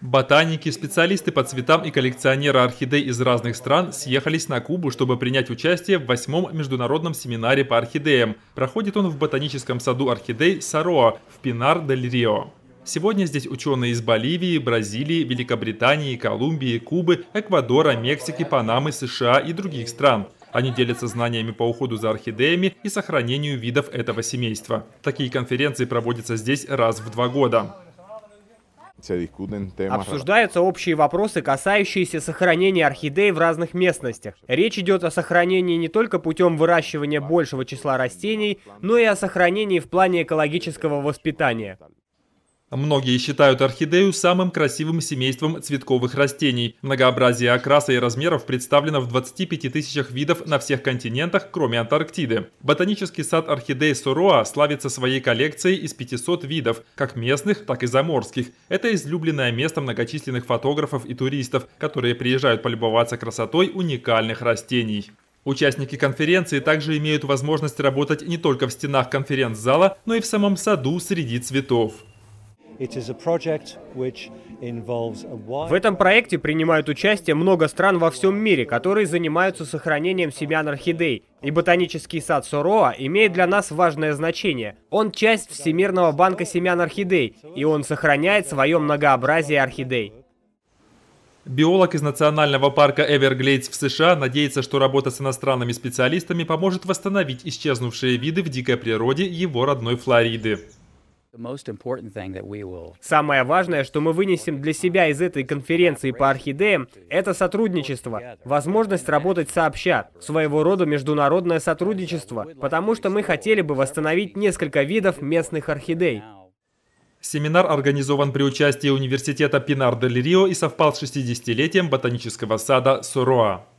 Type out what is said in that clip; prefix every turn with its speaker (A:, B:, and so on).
A: Ботаники, специалисты по цветам и коллекционеры орхидей из разных стран съехались на Кубу, чтобы принять участие в восьмом международном семинаре по орхидеям. Проходит он в ботаническом саду орхидей Сароа в Пинар-дель-Рио. Сегодня здесь ученые из Боливии, Бразилии, Великобритании, Колумбии, Кубы, Эквадора, Мексики, Панамы, США и других стран. Они делятся знаниями по уходу за орхидеями и сохранению видов этого семейства. Такие конференции проводятся здесь раз в два года. Обсуждаются
B: общие вопросы, касающиеся сохранения орхидей в разных местностях. Речь идет о сохранении не только путем выращивания большего числа растений, но и о сохранении в плане экологического воспитания.
A: Многие считают орхидею самым красивым семейством цветковых растений. Многообразие окраса и размеров представлено в 25 тысячах видов на всех континентах, кроме Антарктиды. Ботанический сад орхидей Суроа славится своей коллекцией из 500 видов, как местных, так и заморских. Это излюбленное место многочисленных фотографов и туристов, которые приезжают полюбоваться красотой уникальных растений. Участники конференции также имеют возможность работать не только в стенах конференц-зала, но и в самом саду среди цветов. В этом проекте принимают участие много стран во
B: всем мире, которые занимаются сохранением семян орхидей. И ботанический сад Сороа имеет для нас важное значение. Он часть Всемирного банка семян орхидей, и он сохраняет свое многообразие орхидей.
A: Биолог из национального парка Эверглейдс в США надеется, что работа с иностранными специалистами поможет восстановить исчезнувшие виды в дикой природе его родной Флориды.
B: Самое важное, что мы вынесем для себя из этой конференции по орхидеям, это сотрудничество, возможность работать сообща, своего рода международное сотрудничество, потому что мы хотели бы восстановить несколько видов местных орхидей.
A: Семинар организован при участии университета Пинар-дель-Рио и совпал с 60-летием ботанического сада Суруа.